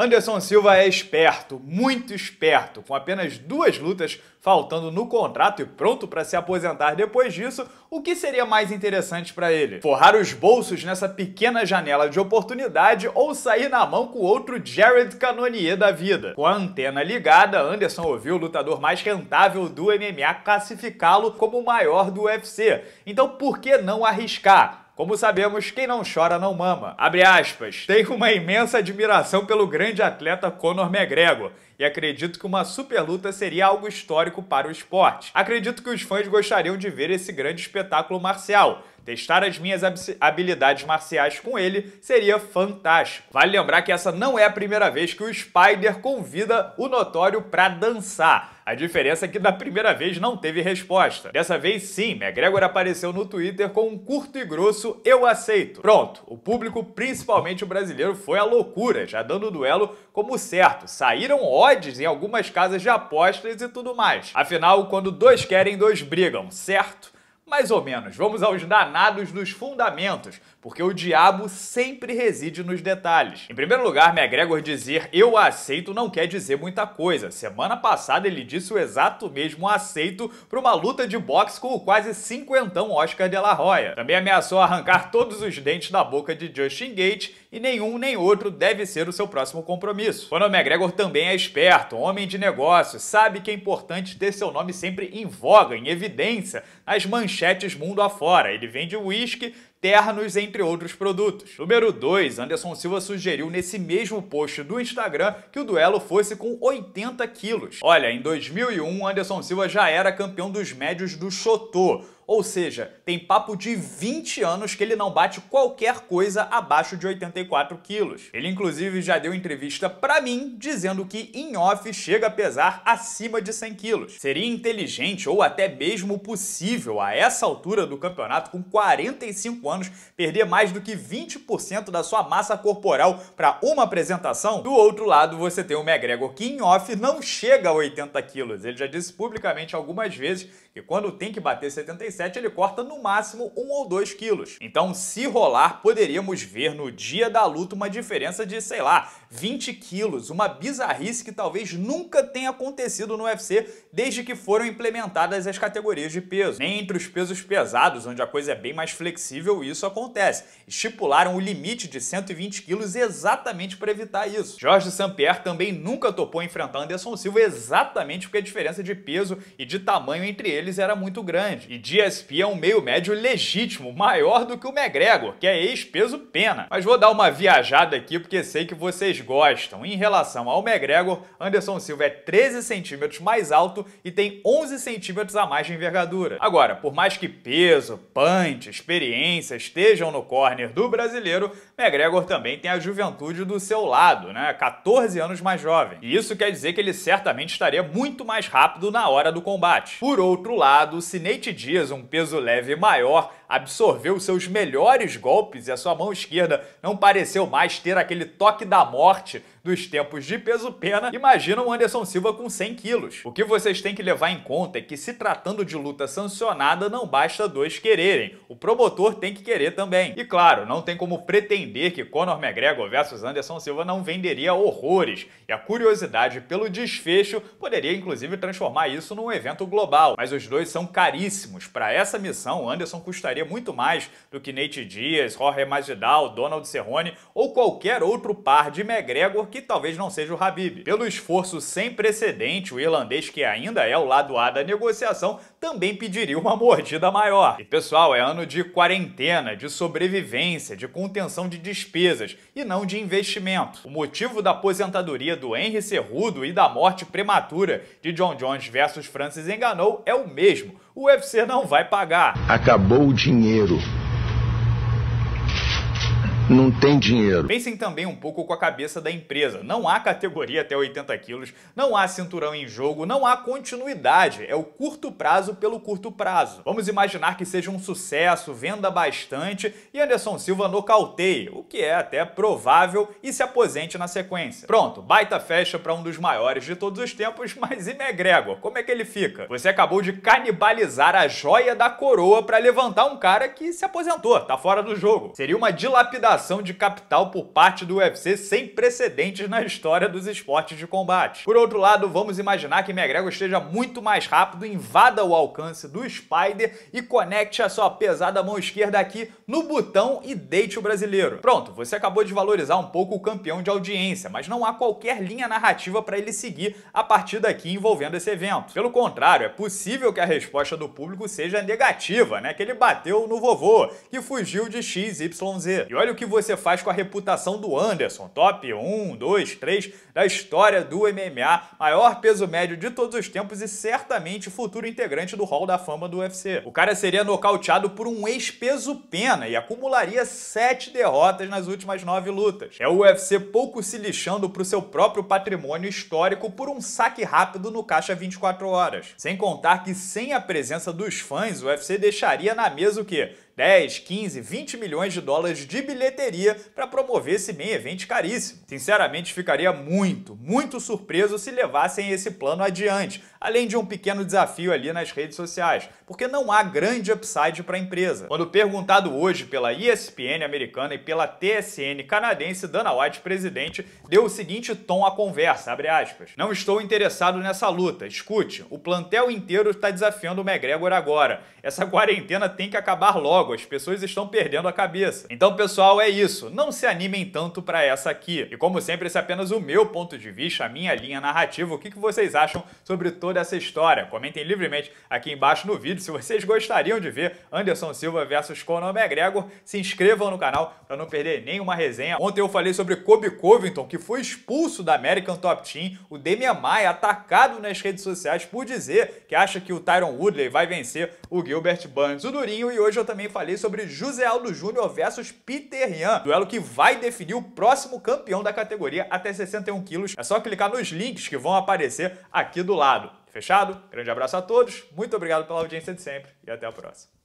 Anderson Silva é esperto, muito esperto. Com apenas duas lutas faltando no contrato e pronto para se aposentar depois disso, o que seria mais interessante para ele? Forrar os bolsos nessa pequena janela de oportunidade ou sair na mão com outro Jared Cannonier da vida? Com a antena ligada, Anderson ouviu o lutador mais rentável do MMA classificá-lo como o maior do UFC. Então por que não arriscar? Como sabemos, quem não chora não mama. Abre aspas. Tenho uma imensa admiração pelo grande atleta Conor McGregor e acredito que uma super luta seria algo histórico para o esporte. Acredito que os fãs gostariam de ver esse grande espetáculo marcial Testar as minhas habilidades marciais com ele seria fantástico. Vale lembrar que essa não é a primeira vez que o Spider convida o notório para dançar. A diferença é que da primeira vez não teve resposta. Dessa vez sim, McGregor apareceu no Twitter com um curto e grosso eu aceito. Pronto, o público, principalmente o brasileiro, foi à loucura, já dando o duelo como certo. Saíram odds em algumas casas de apostas e tudo mais. Afinal, quando dois querem, dois brigam, certo? Mais ou menos, vamos aos danados dos fundamentos, porque o diabo sempre reside nos detalhes. Em primeiro lugar, McGregor dizer eu aceito não quer dizer muita coisa. Semana passada ele disse o exato mesmo aceito para uma luta de boxe com o quase cinquentão Oscar de la Hoya. Também ameaçou arrancar todos os dentes da boca de Justin Gates e nenhum nem outro deve ser o seu próximo compromisso. Conor McGregor também é esperto, homem de negócios sabe que é importante ter seu nome sempre em voga, em evidência, nas manchas manchetes mundo afora. Ele vende uísque, ternos, entre outros produtos. Número 2, Anderson Silva sugeriu nesse mesmo post do Instagram que o duelo fosse com 80 quilos. Olha, em 2001, Anderson Silva já era campeão dos médios do Chotô, ou seja, tem papo de 20 anos que ele não bate qualquer coisa abaixo de 84 quilos. Ele inclusive já deu entrevista para mim dizendo que em off chega a pesar acima de 100 quilos. Seria inteligente ou até mesmo possível a essa altura do campeonato, com 45 anos, perder mais do que 20% da sua massa corporal para uma apresentação? Do outro lado, você tem o McGregor que em off não chega a 80 quilos. Ele já disse publicamente algumas vezes que quando tem que bater 75 ele corta no máximo 1 ou 2 quilos. Então, se rolar, poderíamos ver no dia da luta uma diferença de, sei lá, 20 quilos, uma bizarrice que talvez nunca tenha acontecido no UFC desde que foram implementadas as categorias de peso. Nem entre os pesos pesados, onde a coisa é bem mais flexível, isso acontece. Estipularam o limite de 120 quilos exatamente para evitar isso. Jorge Sampier também nunca topou enfrentar Anderson Silva exatamente porque a diferença de peso e de tamanho entre eles era muito grande. E dias PSP é um meio médio legítimo, maior do que o McGregor, que é ex-peso pena. Mas vou dar uma viajada aqui porque sei que vocês gostam. Em relação ao McGregor, Anderson Silva é 13 centímetros mais alto e tem 11 centímetros a mais de envergadura. Agora, por mais que peso, punch, experiência estejam no corner do brasileiro, McGregor também tem a juventude do seu lado, né? 14 anos mais jovem. E isso quer dizer que ele certamente estaria muito mais rápido na hora do combate. Por outro lado, se Nate Diaz, um um peso leve maior, absorveu seus melhores golpes e a sua mão esquerda não pareceu mais ter aquele toque da morte dos tempos de peso-pena, imagina o Anderson Silva com 100 quilos. O que vocês têm que levar em conta é que se tratando de luta sancionada, não basta dois quererem, o promotor tem que querer também. E claro, não tem como pretender que Conor McGregor versus Anderson Silva não venderia horrores, e a curiosidade pelo desfecho poderia inclusive transformar isso num evento global, mas os dois são caríssimos para para essa missão, Anderson custaria muito mais do que Nate Dias, Jorge Masvidal, Donald Cerrone ou qualquer outro par de McGregor que talvez não seja o Habib. Pelo esforço sem precedente, o irlandês, que ainda é o lado A da negociação, também pediria uma mordida maior. E pessoal, é ano de quarentena, de sobrevivência, de contenção de despesas e não de investimento. O motivo da aposentadoria do Henry Cerrudo e da morte prematura de John Jones versus Francis Enganou é o mesmo. O UFC não vai pagar. Acabou o dinheiro não tem dinheiro. Pensem também um pouco com a cabeça da empresa. Não há categoria até 80 quilos, não há cinturão em jogo, não há continuidade. É o curto prazo pelo curto prazo. Vamos imaginar que seja um sucesso, venda bastante e Anderson Silva nocauteie, o que é até provável, e se aposente na sequência. Pronto, baita fecha para um dos maiores de todos os tempos, mas e McGregor? Como é que ele fica? Você acabou de canibalizar a joia da coroa para levantar um cara que se aposentou, tá fora do jogo. Seria uma dilapidação de capital por parte do UFC sem precedentes na história dos esportes de combate. Por outro lado, vamos imaginar que McGregor esteja muito mais rápido, invada o alcance do Spider e conecte a sua pesada mão esquerda aqui no botão e deite o brasileiro. Pronto, você acabou de valorizar um pouco o campeão de audiência, mas não há qualquer linha narrativa para ele seguir a partir daqui envolvendo esse evento. Pelo contrário, é possível que a resposta do público seja negativa, né? Que ele bateu no vovô, que fugiu de XYZ. E olha o que você faz com a reputação do Anderson? Top 1, 2, 3 da história do MMA, maior peso médio de todos os tempos e certamente futuro integrante do Hall da Fama do UFC. O cara seria nocauteado por um ex-peso pena e acumularia 7 derrotas nas últimas 9 lutas. É o UFC pouco se lixando pro seu próprio patrimônio histórico por um saque rápido no caixa 24 horas. Sem contar que sem a presença dos fãs, o UFC deixaria na mesa o quê? 10, 15, 20 milhões de dólares de bilheteria para promover esse main event caríssimo. Sinceramente, ficaria muito, muito surpreso se levassem esse plano adiante, além de um pequeno desafio ali nas redes sociais, porque não há grande upside para a empresa. Quando perguntado hoje pela ESPN americana e pela TSN canadense, Dana White, presidente, deu o seguinte tom à conversa, aspas, Não estou interessado nessa luta, escute, o plantel inteiro está desafiando o McGregor agora. Essa quarentena tem que acabar logo, logo, as pessoas estão perdendo a cabeça. Então, pessoal, é isso. Não se animem tanto para essa aqui. E como sempre, esse é apenas o meu ponto de vista, a minha linha narrativa. O que, vocês acham sobre toda essa história? Comentem livremente aqui embaixo no vídeo se vocês gostariam de ver Anderson Silva versus Conor McGregor. Se inscrevam no canal para não perder nenhuma resenha. Ontem eu falei sobre Kobe Covington, que foi expulso da American Top Team. O Demian Maia atacado nas redes sociais por dizer que acha que o Tyron Woodley vai vencer o Gilbert Burns. O Durinho e hoje eu também falei sobre José Aldo Júnior versus Peter Yan, duelo que vai definir o próximo campeão da categoria até 61 quilos. É só clicar nos links que vão aparecer aqui do lado. Fechado? Grande abraço a todos, muito obrigado pela audiência de sempre e até a próxima.